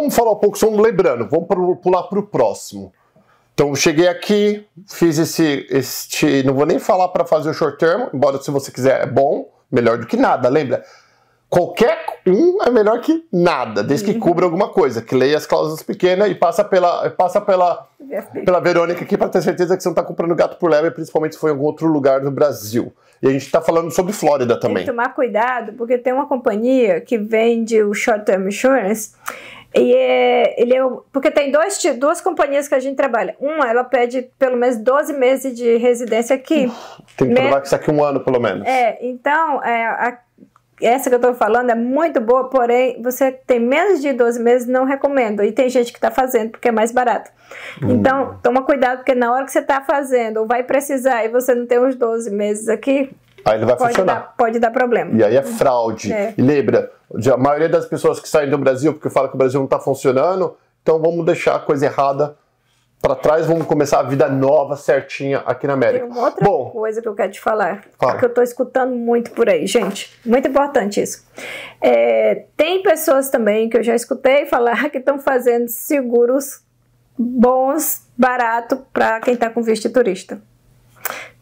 vamos falar um pouco, só lembrando, vamos pro, pular para o próximo. Então, cheguei aqui, fiz esse, este, não vou nem falar para fazer o short term, embora se você quiser é bom, melhor do que nada, lembra? Qualquer um é melhor que nada, desde que uhum. cubra alguma coisa, que leia as cláusulas pequenas e passa pela, passa pela, pela Verônica aqui para ter certeza que você não está comprando gato por leve, principalmente se for em algum outro lugar do Brasil. E a gente está falando sobre Flórida também. Tem que tomar cuidado, porque tem uma companhia que vende o short term insurance e é, ele é, porque tem dois, duas companhias que a gente trabalha. Uma, ela pede pelo menos 12 meses de residência aqui. Tem que provar que isso aqui um ano, pelo menos. É, então, é, a, essa que eu tô falando é muito boa, porém, você tem menos de 12 meses, não recomendo. E tem gente que tá fazendo porque é mais barato. Hum. Então, toma cuidado, porque na hora que você tá fazendo, ou vai precisar e você não tem os 12 meses aqui. Aí ele vai pode funcionar. Dar, pode dar problema. E aí é fraude. É. E lembra, a maioria das pessoas que saem do Brasil porque fala que o Brasil não está funcionando, então vamos deixar a coisa errada para trás, vamos começar a vida nova certinha aqui na América. Tem uma outra Bom, coisa que eu quero te falar, fala. que eu estou escutando muito por aí, gente, muito importante isso. É, tem pessoas também que eu já escutei falar que estão fazendo seguros bons, barato para quem está com visto de turista.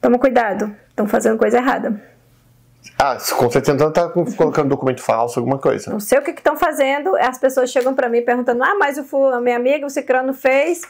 Toma cuidado, estão fazendo coisa errada. Ah, com certeza tá colocando documento falso, alguma coisa. Não sei o que estão fazendo. É, as pessoas chegam para mim perguntando: ah, mas o minha amiga, o Cicrano fez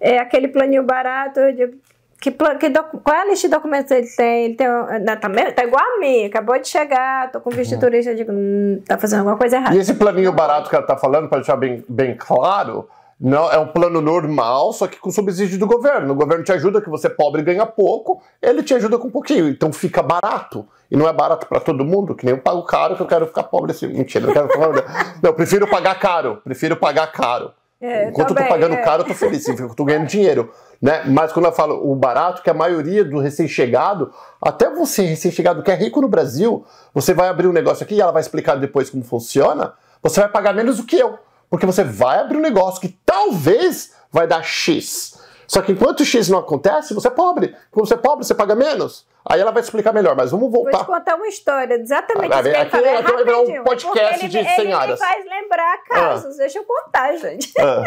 é, aquele planinho barato. Eu digo, que, que qual é a lista de documentos ele tem? Ele tem não, né, tá, tá, igual a mim, acabou de chegar, tô com visto de uhum. turista, eu digo, hum, tá fazendo alguma coisa errada. E esse planinho barato que ela tá falando, para deixar bem, bem claro, não, é um plano normal, só que com subsídio do governo. O governo te ajuda que você é pobre e ganha pouco, ele te ajuda com um pouquinho. Então fica barato. E não é barato para todo mundo, que nem eu pago caro que eu quero ficar pobre assim. Mentira, não quero ficar pobre. não, eu prefiro pagar caro, prefiro pagar caro. É, Enquanto também, eu tô pagando é. caro, eu tô feliz, significa que eu tô ganhando dinheiro. Né? Mas quando eu falo o barato, que a maioria do recém-chegado, até você recém-chegado que é rico no Brasil, você vai abrir um negócio aqui e ela vai explicar depois como funciona, você vai pagar menos do que eu. Porque você vai abrir um negócio que talvez vai dar X. Só que enquanto X não acontece, você é pobre. Quando você é pobre, você paga menos. Aí ela vai explicar melhor, mas vamos voltar. Vou te contar uma história, exatamente ah, isso aqui, eu é aqui vai um podcast ele, de 100 ele áreas. Ele faz lembrar ah. casos, ah. deixa eu contar, gente. Ah.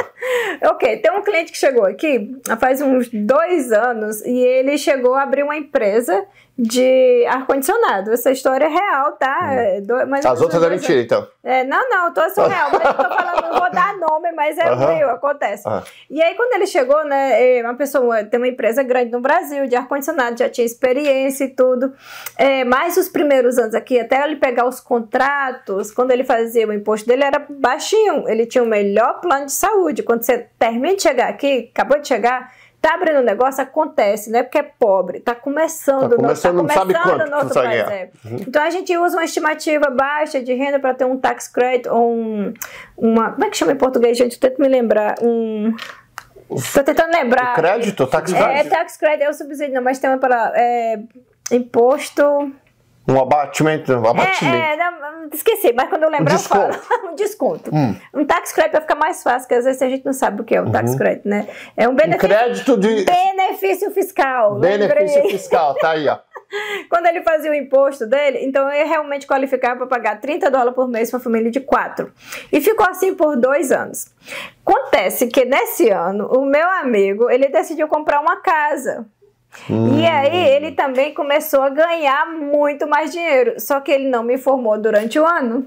ok, tem um cliente que chegou aqui faz uns dois anos e ele chegou a abrir uma empresa de ar-condicionado. Essa história é real, tá? Hum. É mas As outras é mentira, então. É, não, não, tô assim real, mas eu tô falando, não vou dar nome, mas é uhum. real, acontece. Ah. E aí, quando ele chegou, né, é, uma pessoa tem uma empresa grande no Brasil de ar-condicionado, já tinha experiência e tudo. É, mas os primeiros anos aqui, até ele pegar os contratos, quando ele fazia o imposto dele era baixinho, ele tinha o melhor plano de saúde. Quando você termina de chegar aqui, acabou de chegar, tá abrindo um negócio, acontece, né porque é pobre, tá começando, tá começando, no, tá começando não sabe quanto nosso país. É. Uhum. Então a gente usa uma estimativa baixa de renda para ter um tax credit ou um, uma, como é que chama em português, gente? Eu tento me lembrar, um Estou tentando lembrar. O crédito, tax é, credit. É, tax credit é o subsídio, não, mas tem uma palavra. É, imposto. Um abatimento, um abatimento. É, é não, esqueci, mas quando eu lembrar um eu falo. um desconto. Hum. Um tax credit vai ficar mais fácil, porque às vezes a gente não sabe o que é um uhum. tax credit, né? É um benefício. Um crédito de. Benefício fiscal. Benefício lembrei. fiscal, tá aí, ó. Quando ele fazia o imposto dele, então eu realmente qualificava para pagar 30 dólares por mês para família de quatro. E ficou assim por dois anos. Acontece que nesse ano, o meu amigo, ele decidiu comprar uma casa. Hum. E aí ele também começou a ganhar muito mais dinheiro, só que ele não me informou durante o ano.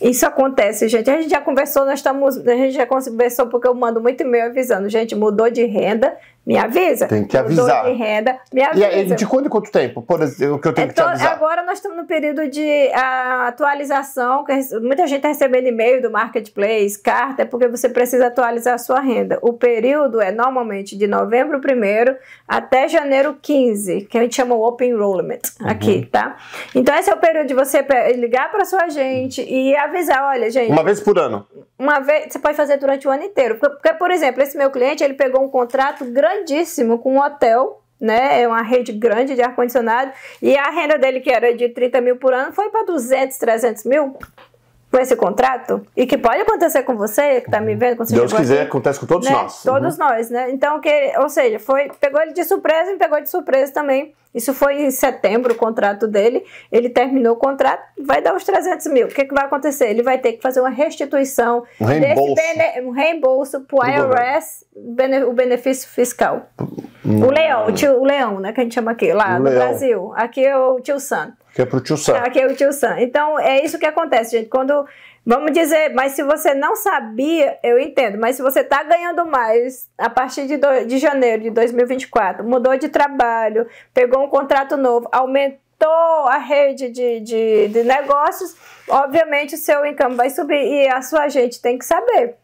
Isso acontece, gente. A gente já conversou, nós estamos, a gente já conversou porque eu mando muito e-mail avisando, gente, mudou de renda, me avisa. Tem que avisar. De renda, me avisa. E, de quanto e quanto tempo? Por exemplo, que eu tenho então, que te então, avisar? Agora nós estamos no período de uh, atualização. muita gente está recebendo e-mail do marketplace, carta, é porque você precisa atualizar a sua renda. O período é normalmente de novembro 1 até janeiro 15, que a gente chama o Open Enrollment aqui, uhum. tá? Então esse é o período de você ligar para sua gente e avisar, olha, gente. Uma vez por ano uma vez, você pode fazer durante o ano inteiro. Porque, por exemplo, esse meu cliente, ele pegou um contrato grandíssimo com um hotel, né? É uma rede grande de ar-condicionado. E a renda dele, que era de 30 mil por ano, foi para 200, 300 mil com esse contrato e que pode acontecer com você que está me vendo. Você Deus quiser, aqui, acontece com todos né? nós. Todos uhum. nós, né? Então que, ou seja, foi pegou ele de surpresa e pegou de surpresa também. Isso foi em setembro o contrato dele. Ele terminou o contrato, vai dar os 300 mil. O que, que vai acontecer? Ele vai ter que fazer uma restituição, um reembolso, desse bene, um reembolso para o IRS, bene, o benefício fiscal. Hum. O leão, o, tio, o leão, né, que a gente chama aqui, lá o no leão. Brasil. Aqui é o tio Sam. Aqui é pro tio Sam. Aqui é o tio Sam. Então, é isso que acontece, gente. Quando, vamos dizer, mas se você não sabia, eu entendo, mas se você tá ganhando mais a partir de, do, de janeiro de 2024, mudou de trabalho, pegou um contrato novo, aumentou a rede de, de, de negócios, obviamente o seu encanto vai subir e a sua gente tem que saber.